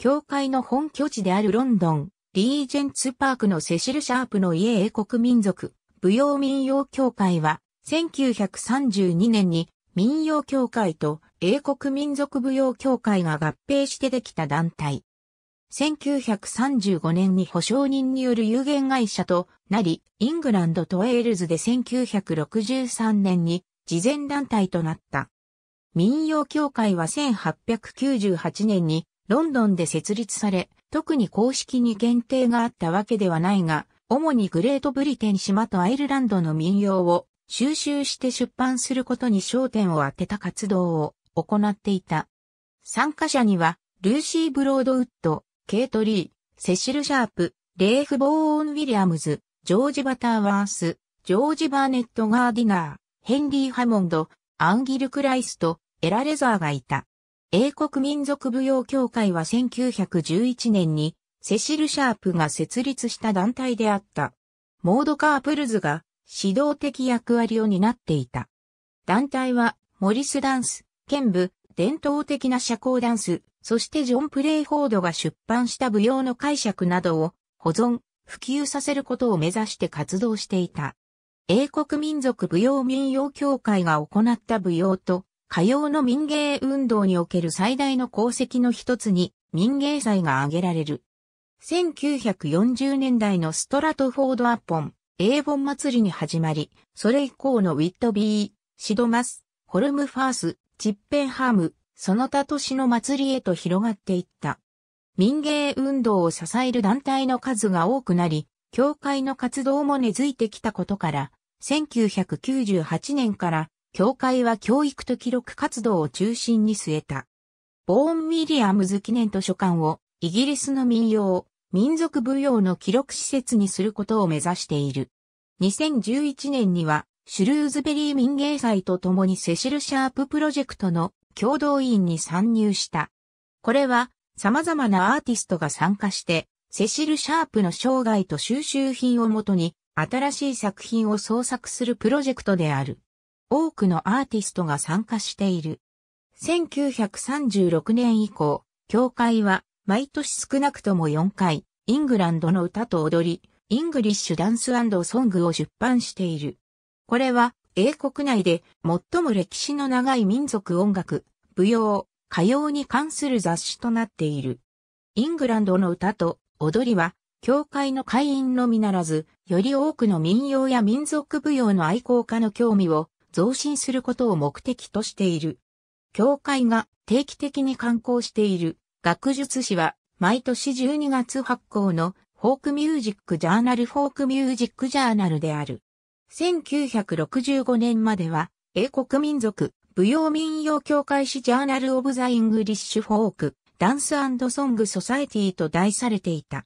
教会の本拠地であるロンドン、リージェンツパークのセシル・シャープの家英国民族、舞踊民謡協会は、1932年に民謡協会と英国民族舞踊協会が合併してできた団体。1935年に保証人による有限会社となり、イングランドとウェールズで1963年に慈善団体となった。民謡協会は1898年にロンドンで設立され、特に公式に限定があったわけではないが、主にグレートブリテン島とアイルランドの民謡を収集して出版することに焦点を当てた活動を行っていた。参加者には、ルーシー・ブロードウッド、ケイト・リー、セシル・シャープ、レーフ・ボーン・ウィリアムズ、ジョージ・バターワース、ジョージ・バーネット・ガーディナー、ヘンリー・ハモンド、アンギル・クライスとエラ・レザーがいた。英国民族舞踊協会は1911年にセシル・シャープが設立した団体であった。モードカー・プルズが指導的役割を担っていた。団体はモリスダンス、剣舞、伝統的な社交ダンス、そしてジョン・プレイフォードが出版した舞踊の解釈などを保存、普及させることを目指して活動していた。英国民族舞踊民謡協会が行った舞踊と火曜の民芸運動における最大の功績の一つに民芸祭が挙げられる。1940年代のストラトフォードアポン、エーボン祭りに始まり、それ以降のウィットビー、シドマス、ホルムファース、チッペンハーム、その他都市の祭りへと広がっていった。民芸運動を支える団体の数が多くなり、教会の活動も根付いてきたことから、1998年から教会は教育と記録活動を中心に据えた。ボーン・ウィリアムズ記念図書館をイギリスの民謡、民族舞踊の記録施設にすることを目指している。2011年には、シュルーズベリー民芸祭と共にセシル・シャーププロジェクトの共同委員に参入した。これは様々なアーティストが参加して、セシル・シャープの生涯と収集品をもとに新しい作品を創作するプロジェクトである。多くのアーティストが参加している。1936年以降、協会は毎年少なくとも4回、イングランドの歌と踊り、イングリッシュダンスソングを出版している。これは英国内で最も歴史の長い民族音楽、舞踊、歌謡に関する雑誌となっている。イングランドの歌と踊りは、教会の会員のみならず、より多くの民謡や民族舞踊の愛好家の興味を増進することを目的としている。教会が定期的に刊行している学術誌は毎年12月発行のフォークミュージックジャーナルフォークミュージックジャーナルである。1965年までは英国民族舞踊民謡協会誌ジャーナルオブザイングリッシュフォークダンスソングソサエティと題されていた。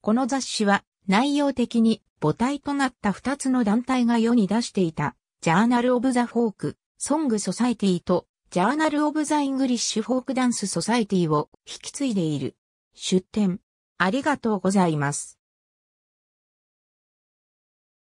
この雑誌は内容的に母体となった2つの団体が世に出していたジャーナル・オブ・ザ・フォーク、ソング・ソサイティと、ジャーナル・オブ・ザ・イングリッシュ・フォーク・ダンス・ソサイティを引き継いでいる。出展。ありがとうございます。